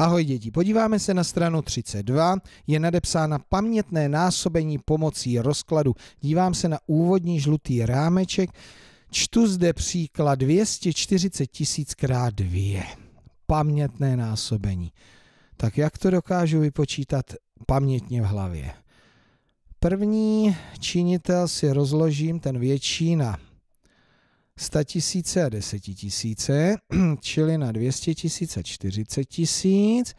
Ahoj děti, podíváme se na stranu 32, je nadepsána pamětné násobení pomocí rozkladu. Dívám se na úvodní žlutý rámeček, čtu zde příklad 240 tisíc krát 2. Pamětné násobení. Tak jak to dokážu vypočítat pamětně v hlavě? První činitel si rozložím ten větší na 100 tisíce a 10 tisíce, čili na 200 tisíc a 40 tisíc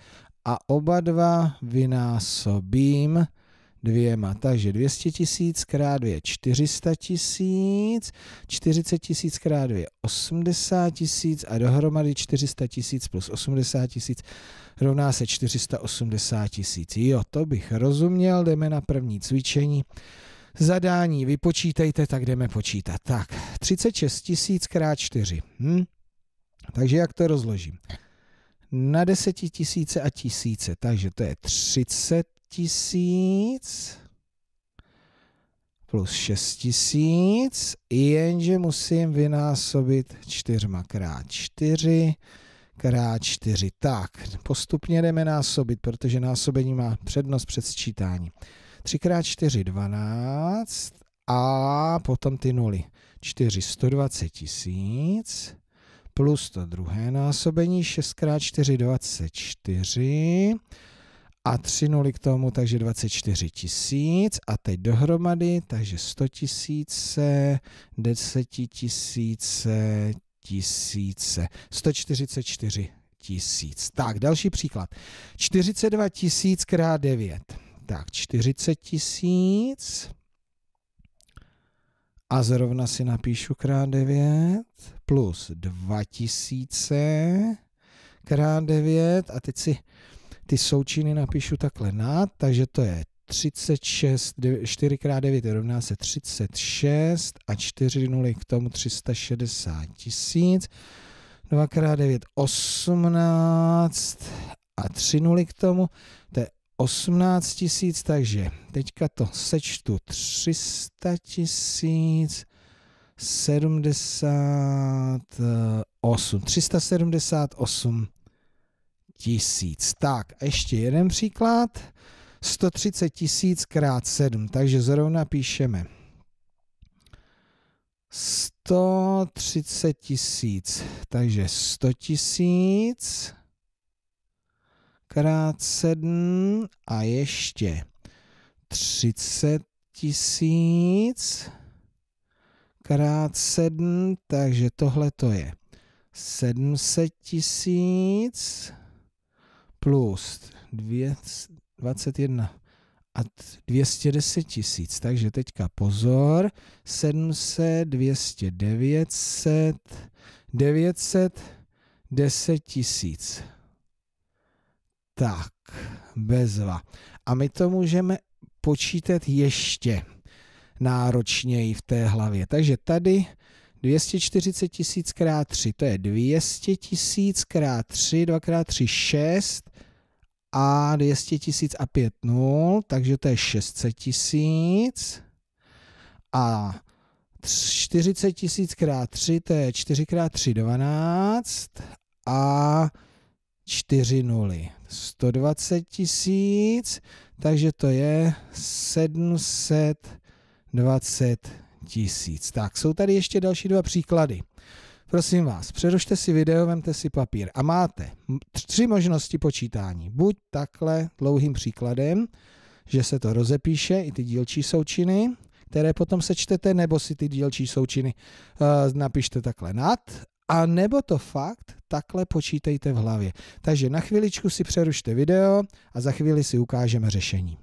a oba dva vynásobím dvěma. Takže 200 tisíc krát 2 je 400 tisíc, 40 tisíc krát 2 je 80 tisíc a dohromady 400 tisíc plus 80 tisíc rovná se 480 tisíc. Jo, to bych rozuměl, jdeme na první cvičení. Zadání vypočítejte, tak jdeme počítat. Tak, 36 tisíc krát 4. Hm? Takže jak to rozložím? Na desetitisíce a tisíce, takže to je 30 tisíc plus 6 tisíc, jenže musím vynásobit 4 krát 4 krát 4. Tak, postupně jdeme násobit, protože násobení má přednost před sčítáním. 3x4 12 a potom ty nuly. 4 120 tisíc plus to druhé násobení 6x4 24 a 3 nuly k tomu, takže 24 tisíc a teď dohromady, takže 100 tisíce, 10 tisíce, tisíce, 144 tisíc. Tak, další příklad. 42 tisíc krát 9. Tak 40 tisíc. A zrovna si napíšu krát 9 plus 2000 krát 9 a teď si ty součiny napíšu takhle nad, takže to je 36, 4 krát 9 je rovná se 36 a 4 nuly k tomu 360 tisíc. 2 krát 9 18 a 3 nuly k tomu, to je 18 tisíc, takže teďka to sečtu 300 tisíc, 78, 378 eh, tisíc. Tak, a ještě jeden příklad. 130 tisíc krát 7, takže zrovna píšeme 130 tisíc, takže 100 tisíc krát 7 a ještě 30 tisíc krát 7, takže tohle to je 700 tisíc plus 21 a 210 tisíc. Takže teďka pozor, 700, 200, 900, 900, 10 tisíc. Tak, bezva. A my to můžeme počítat ještě náročněji v té hlavě. Takže tady 240 tisíc krát 3, to je 200 tisíc krát 3, 2 krát 3, 6 a 200 tisíc a 5 0, takže to je 600 tisíc a 40 tisíc krát 3, to je 4 krát 3, 12 a 4 nuly. 120 tisíc, takže to je 720 tisíc. Tak, jsou tady ještě další dva příklady. Prosím vás, přerušte si video, vemte si papír a máte tři možnosti počítání. Buď takhle dlouhým příkladem, že se to rozepíše, i ty dílčí součiny, které potom sečtete, nebo si ty dílčí součiny uh, napište takhle nad, a nebo to fakt takhle počítejte v hlavě. Takže na chviličku si přerušte video a za chvíli si ukážeme řešení.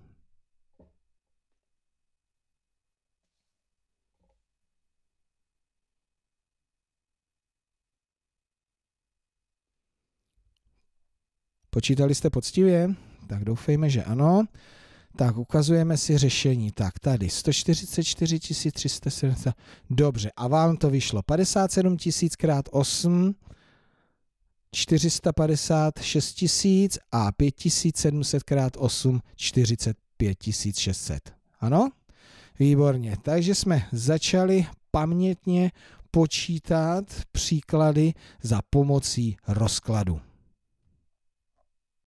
Počítali jste poctivě? Tak doufejme, že ano. Tak ukazujeme si řešení. Tak tady 144 370. Dobře, a vám to vyšlo 57 000 krát 8 456 tisíc a 5700 krát 8 45 600. Ano? Výborně. Takže jsme začali pamětně počítat příklady za pomocí rozkladu.